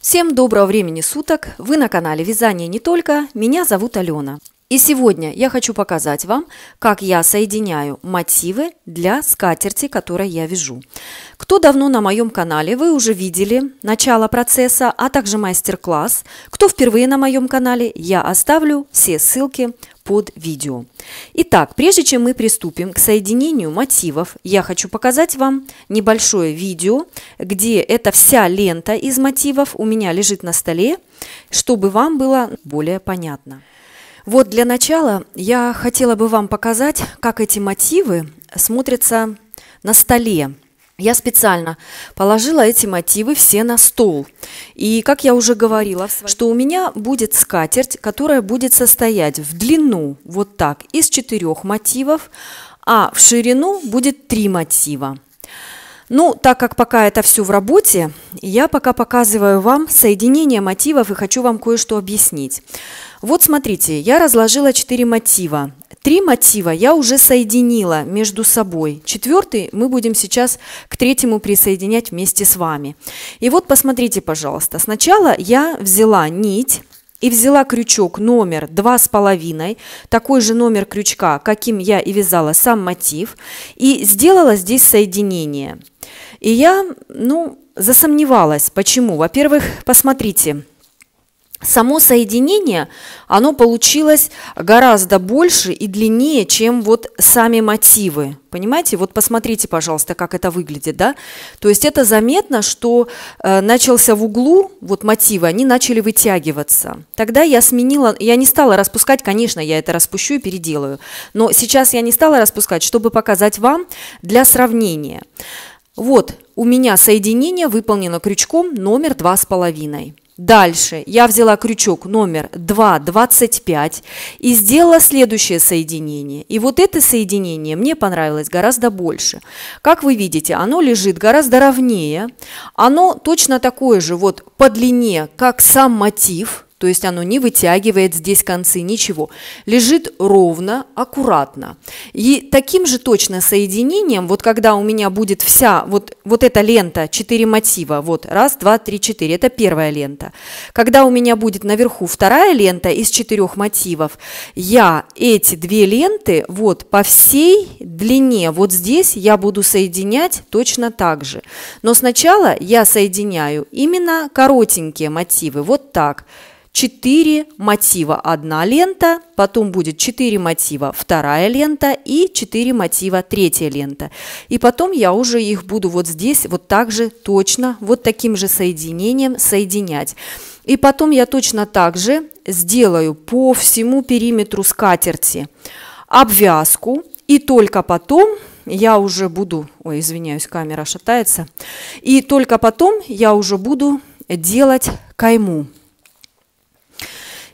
Всем доброго времени суток! Вы на канале Вязание не только. Меня зовут Алена. И сегодня я хочу показать вам, как я соединяю мотивы для скатерти, которой я вяжу. Кто давно на моем канале, вы уже видели начало процесса, а также мастер-класс. Кто впервые на моем канале, я оставлю все ссылки под видео. Итак, прежде чем мы приступим к соединению мотивов, я хочу показать вам небольшое видео, где эта вся лента из мотивов у меня лежит на столе, чтобы вам было более понятно. Вот для начала я хотела бы вам показать, как эти мотивы смотрятся на столе. Я специально положила эти мотивы все на стол. И, как я уже говорила, что у меня будет скатерть, которая будет состоять в длину вот так из четырех мотивов, а в ширину будет три мотива. Ну, так как пока это все в работе, я пока показываю вам соединение мотивов и хочу вам кое-что объяснить. Вот смотрите, я разложила 4 мотива. Три мотива я уже соединила между собой. Четвертый мы будем сейчас к третьему присоединять вместе с вами. И вот посмотрите, пожалуйста. Сначала я взяла нить, и взяла крючок номер 2,5, такой же номер крючка, каким я и вязала сам мотив, и сделала здесь соединение. И я, ну, засомневалась. Почему? Во-первых, посмотрите, само соединение, оно получилось гораздо больше и длиннее, чем вот сами мотивы. Понимаете? Вот посмотрите, пожалуйста, как это выглядит, да? То есть это заметно, что э, начался в углу, вот мотивы, они начали вытягиваться. Тогда я сменила, я не стала распускать, конечно, я это распущу и переделаю, но сейчас я не стала распускать, чтобы показать вам для сравнения. Вот у меня соединение выполнено крючком номер два с половиной. Дальше я взяла крючок номер 2,25 и сделала следующее соединение. И вот это соединение мне понравилось гораздо больше. Как вы видите, оно лежит гораздо ровнее. Оно точно такое же вот по длине, как сам мотив – то есть оно не вытягивает здесь концы, ничего. Лежит ровно, аккуратно. И таким же точно соединением, вот когда у меня будет вся, вот, вот эта лента, 4 мотива, вот, раз, два, три, четыре, это первая лента. Когда у меня будет наверху вторая лента из четырех мотивов, я эти две ленты вот по всей длине, вот здесь я буду соединять точно так же. Но сначала я соединяю именно коротенькие мотивы, вот так. 4 мотива одна лента, потом будет 4 мотива вторая лента и 4 мотива третья лента. И потом я уже их буду вот здесь вот так же точно, вот таким же соединением соединять. И потом я точно так же сделаю по всему периметру скатерти обвязку, и только потом я уже буду, ой, извиняюсь, камера шатается, и только потом я уже буду делать кайму.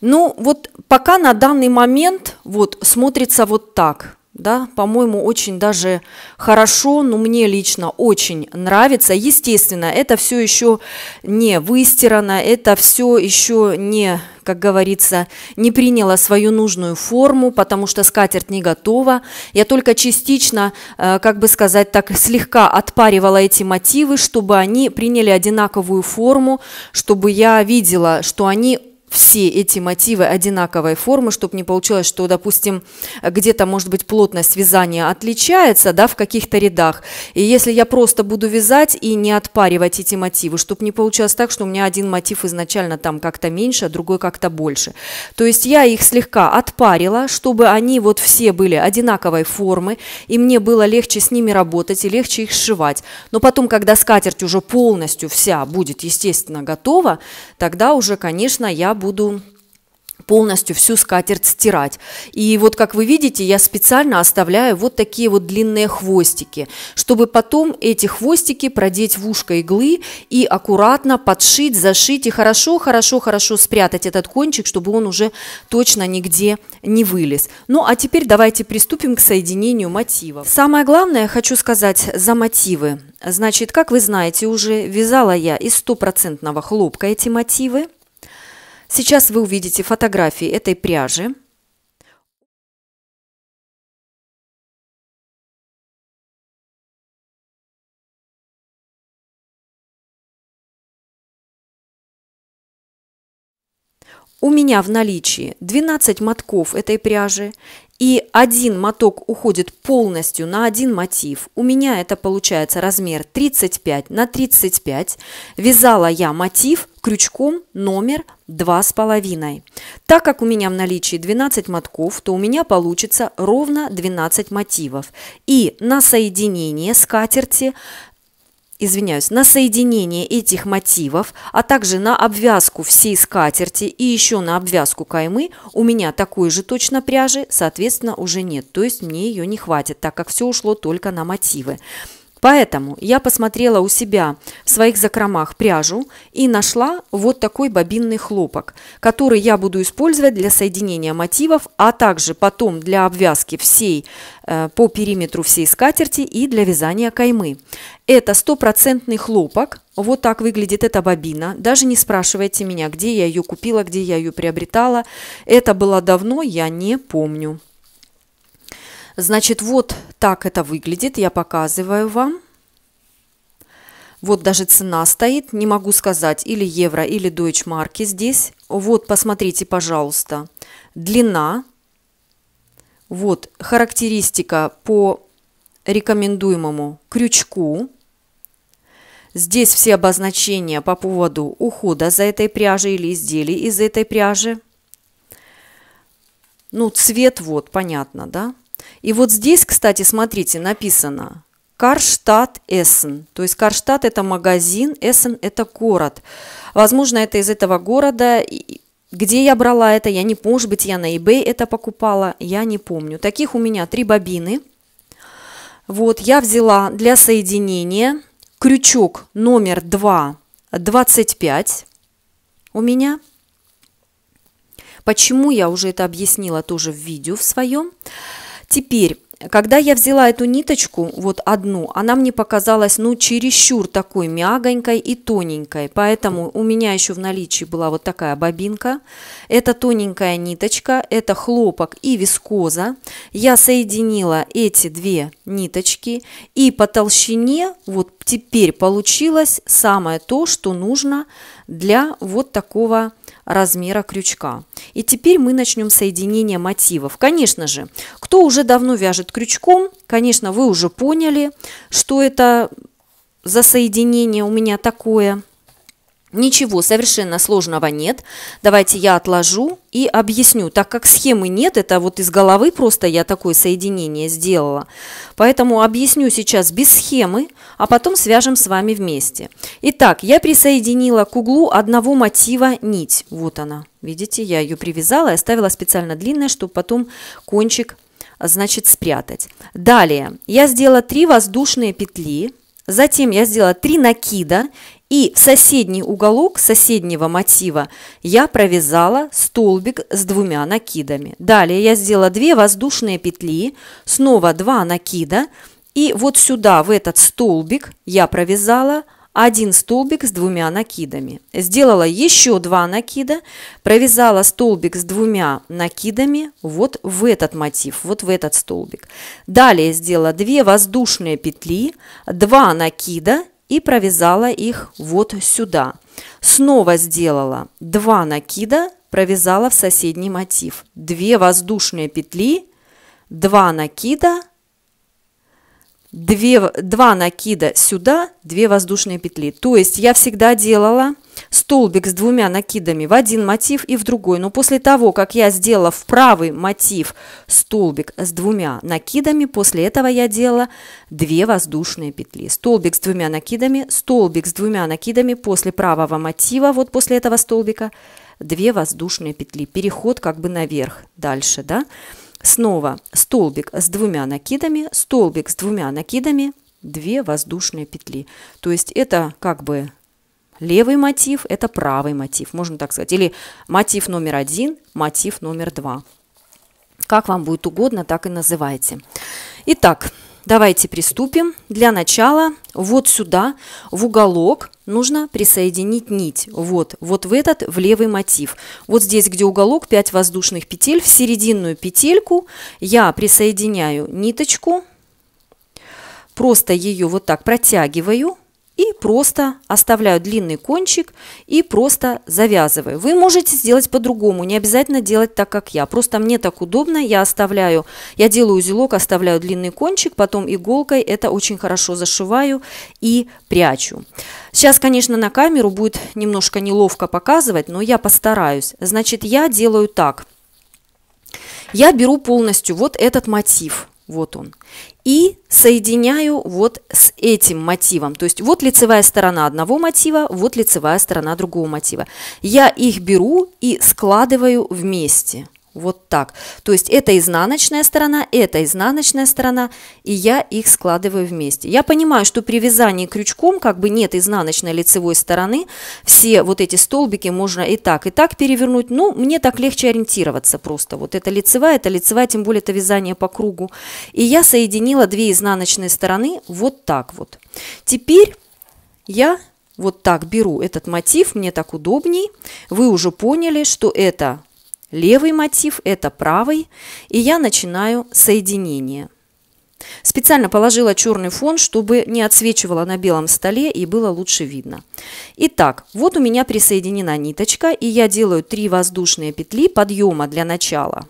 Ну, вот пока на данный момент вот смотрится вот так, да, по-моему, очень даже хорошо, но мне лично очень нравится. Естественно, это все еще не выстирано, это все еще не, как говорится, не приняло свою нужную форму, потому что скатерть не готова. Я только частично, э, как бы сказать так, слегка отпаривала эти мотивы, чтобы они приняли одинаковую форму, чтобы я видела, что они все эти мотивы одинаковой формы, чтобы не получилось, что, допустим, где-то, может быть, плотность вязания отличается, да, в каких-то рядах. И если я просто буду вязать и не отпаривать эти мотивы, чтобы не получилось так, что у меня один мотив изначально там как-то меньше, а другой как-то больше. То есть я их слегка отпарила, чтобы они вот все были одинаковой формы, и мне было легче с ними работать и легче их сшивать. Но потом, когда скатерть уже полностью вся будет, естественно, готова, тогда уже, конечно, я буду полностью всю скатерть стирать. И вот как вы видите, я специально оставляю вот такие вот длинные хвостики, чтобы потом эти хвостики продеть в ушко иглы и аккуратно подшить, зашить и хорошо-хорошо-хорошо спрятать этот кончик, чтобы он уже точно нигде не вылез. Ну а теперь давайте приступим к соединению мотивов. Самое главное хочу сказать за мотивы. Значит, как вы знаете, уже вязала я из стопроцентного хлопка эти мотивы. Сейчас вы увидите фотографии этой пряжи. У меня в наличии 12 мотков этой пряжи и один моток уходит полностью на один мотив, у меня это получается размер 35 на 35, вязала я мотив крючком номер 2,5. Так как у меня в наличии 12 мотков, то у меня получится ровно 12 мотивов. И на соединение скатерти извиняюсь, на соединение этих мотивов, а также на обвязку всей скатерти и еще на обвязку каймы у меня такой же точно пряжи, соответственно, уже нет, то есть мне ее не хватит, так как все ушло только на мотивы. Поэтому я посмотрела у себя в своих закромах пряжу и нашла вот такой бобинный хлопок, который я буду использовать для соединения мотивов, а также потом для обвязки всей э, по периметру всей скатерти и для вязания каймы. Это стопроцентный хлопок, вот так выглядит эта бобина. Даже не спрашивайте меня, где я ее купила, где я ее приобретала. Это было давно, я не помню. Значит, вот так это выглядит, я показываю вам. Вот даже цена стоит, не могу сказать, или евро, или дойчмарки здесь. Вот, посмотрите, пожалуйста, длина. Вот характеристика по рекомендуемому крючку. Здесь все обозначения по поводу ухода за этой пряжей или изделий из этой пряжи. Ну, цвет вот, понятно, да? И вот здесь, кстати, смотрите, написано Карштадт Эссен. То есть Карштадт – это магазин, Эссен – это город. Возможно, это из этого города. Где я брала это, я не помню. Может быть, я на eBay это покупала, я не помню. Таких у меня три бобины. Вот, я взяла для соединения крючок номер 2, 25 у меня. Почему, я уже это объяснила тоже в видео в своем. Теперь, когда я взяла эту ниточку, вот одну, она мне показалась, ну, чересчур такой мягонькой и тоненькой, поэтому у меня еще в наличии была вот такая бобинка, это тоненькая ниточка, это хлопок и вискоза, я соединила эти две ниточки, и по толщине вот теперь получилось самое то, что нужно для вот такого размера крючка. И теперь мы начнем соединение мотивов. Конечно же, кто уже давно вяжет крючком, конечно, вы уже поняли, что это за соединение у меня такое. Ничего совершенно сложного нет. Давайте я отложу и объясню. Так как схемы нет, это вот из головы просто я такое соединение сделала. Поэтому объясню сейчас без схемы, а потом свяжем с вами вместе. Итак, я присоединила к углу одного мотива нить. Вот она. Видите, я ее привязала и оставила специально длинное, чтобы потом кончик, значит, спрятать. Далее я сделала 3 воздушные петли. Затем я сделала 3 накида и в соседний уголок соседнего мотива я провязала столбик с двумя накидами. Далее я сделала две воздушные петли, снова два накида. И вот сюда, в этот столбик, я провязала один столбик с двумя накидами. Сделала еще два накида, провязала столбик с двумя накидами вот в этот мотив, вот в этот столбик. Далее сделала две воздушные петли, два накида и провязала их вот сюда. Снова сделала 2 накида, провязала в соседний мотив. 2 воздушные петли, 2 накида, 2, 2 накида сюда, 2 воздушные петли. То есть я всегда делала столбик с двумя накидами в один мотив и в другой. Но после того, как я сделала в правый мотив столбик с двумя накидами, после этого я делала две воздушные петли. Столбик с двумя накидами, столбик с двумя накидами после правого мотива, вот после этого столбика, две воздушные петли. Переход как бы наверх дальше, да? Снова столбик с двумя накидами, столбик с двумя накидами, две воздушные петли. То есть это как бы левый мотив – это правый мотив, можно так сказать. Или мотив номер один, мотив номер два. Как вам будет угодно, так и называйте. Итак, давайте приступим. Для начала вот сюда, в уголок, нужно присоединить нить. Вот, вот в этот, в левый мотив. Вот здесь, где уголок, 5 воздушных петель, в серединную петельку я присоединяю ниточку, просто ее вот так протягиваю – и просто оставляю длинный кончик и просто завязываю. Вы можете сделать по-другому, не обязательно делать так, как я. Просто мне так удобно, я оставляю, я делаю узелок, оставляю длинный кончик, потом иголкой это очень хорошо зашиваю и прячу. Сейчас, конечно, на камеру будет немножко неловко показывать, но я постараюсь. Значит, я делаю так. Я беру полностью вот этот мотив – вот он. И соединяю вот с этим мотивом. То есть вот лицевая сторона одного мотива, вот лицевая сторона другого мотива. Я их беру и складываю вместе. Вот так. То есть это изнаночная сторона, это изнаночная сторона, и я их складываю вместе. Я понимаю, что при вязании крючком как бы нет изнаночной лицевой стороны, все вот эти столбики можно и так, и так перевернуть, но ну, мне так легче ориентироваться просто. Вот это лицевая, это лицевая, тем более это вязание по кругу. И я соединила две изнаночные стороны вот так вот. Теперь я вот так беру этот мотив, мне так удобней. Вы уже поняли, что это Левый мотив – это правый, и я начинаю соединение. Специально положила черный фон, чтобы не отсвечивала на белом столе и было лучше видно. Итак, вот у меня присоединена ниточка, и я делаю 3 воздушные петли подъема для начала.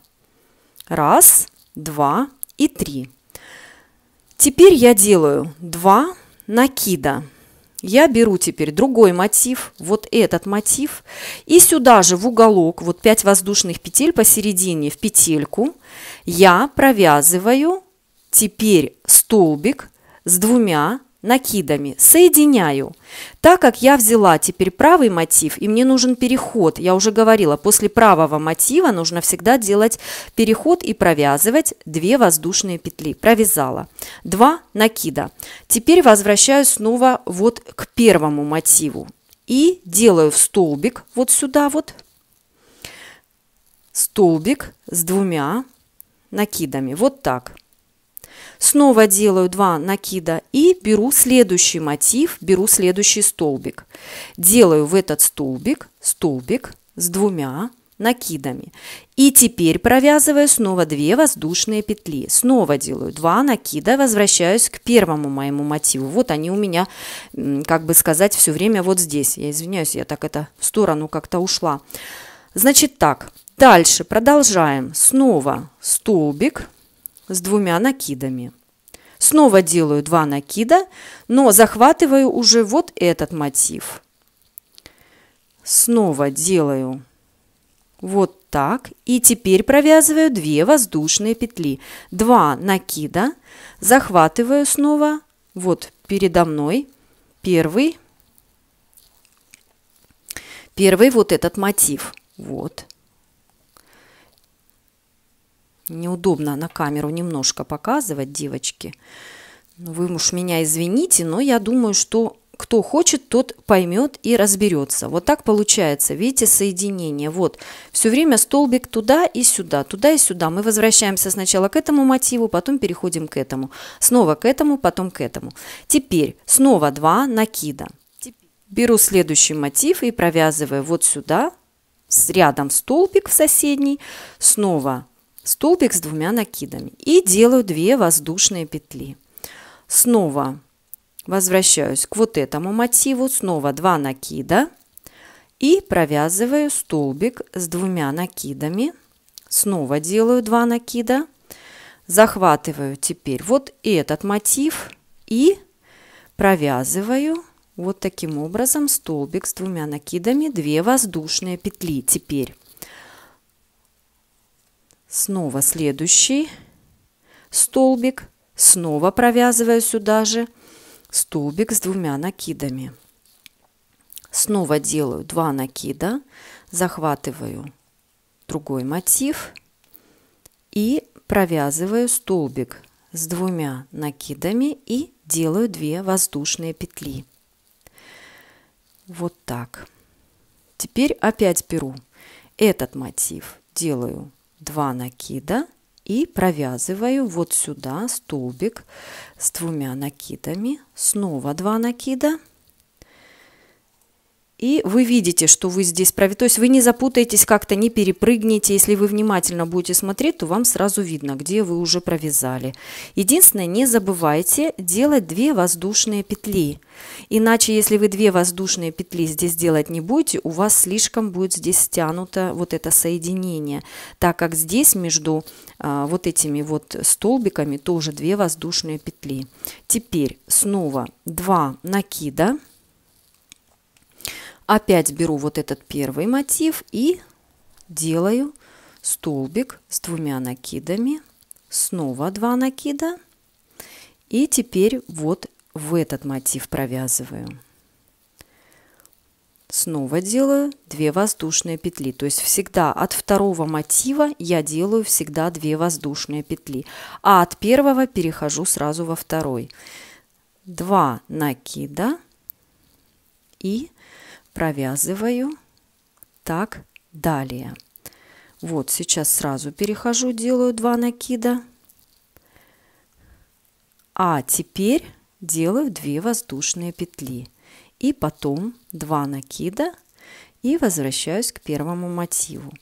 Раз, два и три. Теперь я делаю 2 накида. Я беру теперь другой мотив, вот этот мотив, и сюда же в уголок, вот 5 воздушных петель посередине в петельку, я провязываю теперь столбик с двумя накидами. Соединяю. Так как я взяла теперь правый мотив, и мне нужен переход, я уже говорила, после правого мотива нужно всегда делать переход и провязывать 2 воздушные петли. Провязала. 2 накида. Теперь возвращаюсь снова вот к первому мотиву. И делаю в столбик вот сюда вот. Столбик с двумя накидами. Вот так. Снова делаю два накида и беру следующий мотив, беру следующий столбик. Делаю в этот столбик столбик с двумя накидами. И теперь провязываю снова две воздушные петли. Снова делаю два накида, возвращаюсь к первому моему мотиву. Вот они у меня, как бы сказать, все время вот здесь. Я извиняюсь, я так это в сторону как-то ушла. Значит так, дальше продолжаем. Снова столбик, с двумя накидами. Снова делаю два накида, но захватываю уже вот этот мотив. Снова делаю вот так. И теперь провязываю две воздушные петли. два накида. Захватываю снова. Вот передо мной первый. Первый вот этот мотив. Вот. Неудобно на камеру немножко показывать, девочки. Ну, вы уж меня извините, но я думаю, что кто хочет, тот поймет и разберется. Вот так получается, видите, соединение. Вот, все время столбик туда и сюда, туда и сюда. Мы возвращаемся сначала к этому мотиву, потом переходим к этому. Снова к этому, потом к этому. Теперь снова два накида. Беру следующий мотив и провязываю вот сюда, рядом столбик в соседний, снова столбик с двумя накидами и делаю две воздушные петли. Снова возвращаюсь к вот этому мотиву, снова два накида и провязываю столбик с двумя накидами. Снова делаю два накида, захватываю теперь вот этот мотив и провязываю вот таким образом столбик с двумя накидами Две воздушные петли. Теперь снова следующий столбик, снова провязываю сюда же столбик с двумя накидами. Снова делаю два накида, захватываю другой мотив и провязываю столбик с двумя накидами и делаю две воздушные петли. Вот так. Теперь опять беру этот мотив, делаю 2 накида и провязываю вот сюда столбик с двумя накидами, снова 2 накида и вы видите, что вы здесь правы. То есть вы не запутаетесь как-то, не перепрыгните. Если вы внимательно будете смотреть, то вам сразу видно, где вы уже провязали. Единственное, не забывайте делать две воздушные петли. Иначе, если вы две воздушные петли здесь делать не будете, у вас слишком будет здесь стянуто вот это соединение, так как здесь между а, вот этими вот столбиками тоже две воздушные петли. Теперь снова два накида Опять беру вот этот первый мотив и делаю столбик с двумя накидами, снова два накида. И теперь вот в этот мотив провязываю. Снова делаю 2 воздушные петли. То есть всегда от второго мотива я делаю всегда 2 воздушные петли. А от первого перехожу сразу во второй. 2 накида и провязываю, так далее. Вот сейчас сразу перехожу, делаю 2 накида. А теперь делаю 2 воздушные петли. И потом 2 накида и возвращаюсь к первому мотиву.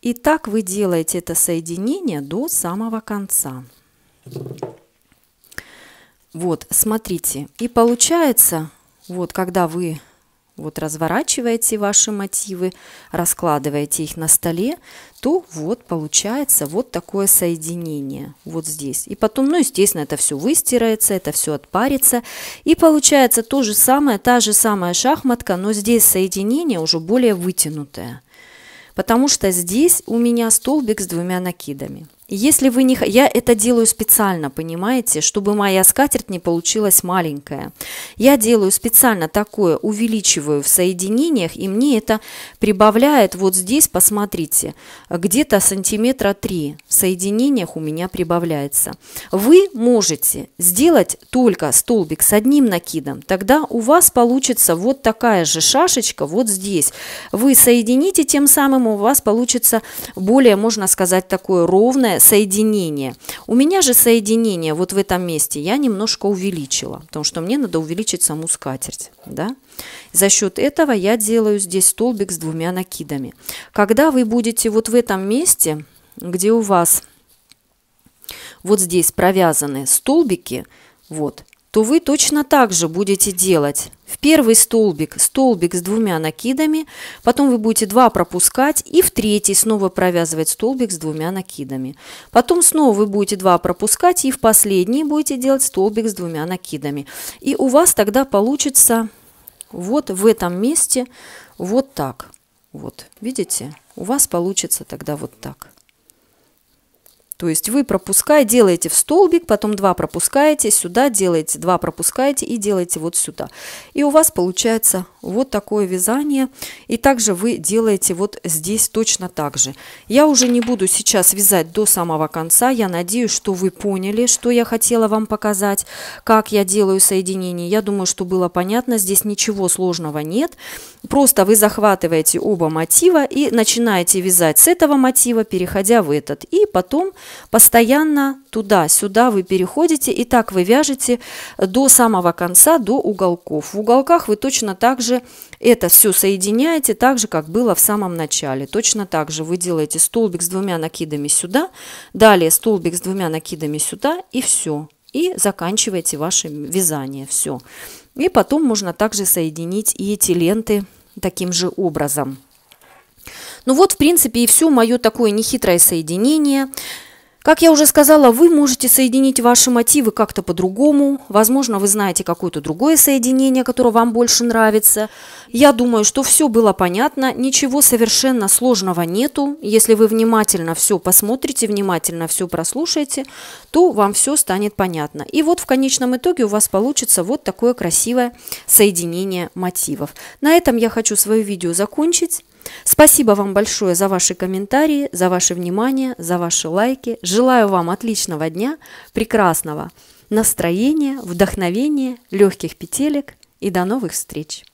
И так вы делаете это соединение до самого конца. Вот, смотрите. И получается, вот когда вы вот разворачиваете ваши мотивы, раскладываете их на столе, то вот получается вот такое соединение вот здесь. И потом, ну, естественно, это все выстирается, это все отпарится. И получается то же самое, та же самая шахматка, но здесь соединение уже более вытянутое. Потому что здесь у меня столбик с двумя накидами. Если вы не... Я это делаю специально, понимаете, чтобы моя скатерть не получилась маленькая. Я делаю специально такое, увеличиваю в соединениях, и мне это прибавляет вот здесь, посмотрите, где-то сантиметра 3 в соединениях у меня прибавляется. Вы можете сделать только столбик с одним накидом, тогда у вас получится вот такая же шашечка вот здесь. Вы соедините, тем самым у вас получится более, можно сказать, такое ровное соединение. У меня же соединение вот в этом месте я немножко увеличила, потому что мне надо увеличить саму скатерть. Да? За счет этого я делаю здесь столбик с двумя накидами. Когда вы будете вот в этом месте, где у вас вот здесь провязаны столбики, вот, то вы точно так же будете делать. В первый столбик, столбик с двумя накидами, потом вы будете два пропускать и в третий снова провязывать столбик с двумя накидами. Потом снова вы будете два пропускать и в последний будете делать столбик с двумя накидами. И у вас тогда получится вот в этом месте вот так. Вот, видите, у вас получится тогда вот так. То есть вы пропускаете, делаете в столбик, потом два пропускаете, сюда делаете, два пропускаете и делаете вот сюда. И у вас получается вот такое вязание. И также вы делаете вот здесь точно так же. Я уже не буду сейчас вязать до самого конца. Я надеюсь, что вы поняли, что я хотела вам показать, как я делаю соединение. Я думаю, что было понятно. Здесь ничего сложного нет. Просто вы захватываете оба мотива и начинаете вязать с этого мотива, переходя в этот. И потом Постоянно туда-сюда вы переходите, и так вы вяжете до самого конца, до уголков. В уголках вы точно так же это все соединяете, так же, как было в самом начале. Точно так же вы делаете столбик с двумя накидами сюда, далее столбик с двумя накидами сюда, и все. И заканчиваете ваше вязание, все. И потом можно также соединить и эти ленты таким же образом. Ну вот, в принципе, и все мое такое нехитрое соединение. Как я уже сказала, вы можете соединить ваши мотивы как-то по-другому. Возможно, вы знаете какое-то другое соединение, которое вам больше нравится. Я думаю, что все было понятно, ничего совершенно сложного нету. Если вы внимательно все посмотрите, внимательно все прослушаете, то вам все станет понятно. И вот в конечном итоге у вас получится вот такое красивое соединение мотивов. На этом я хочу свое видео закончить. Спасибо вам большое за ваши комментарии, за ваше внимание, за ваши лайки. Желаю вам отличного дня, прекрасного настроения, вдохновения, легких петелек и до новых встреч!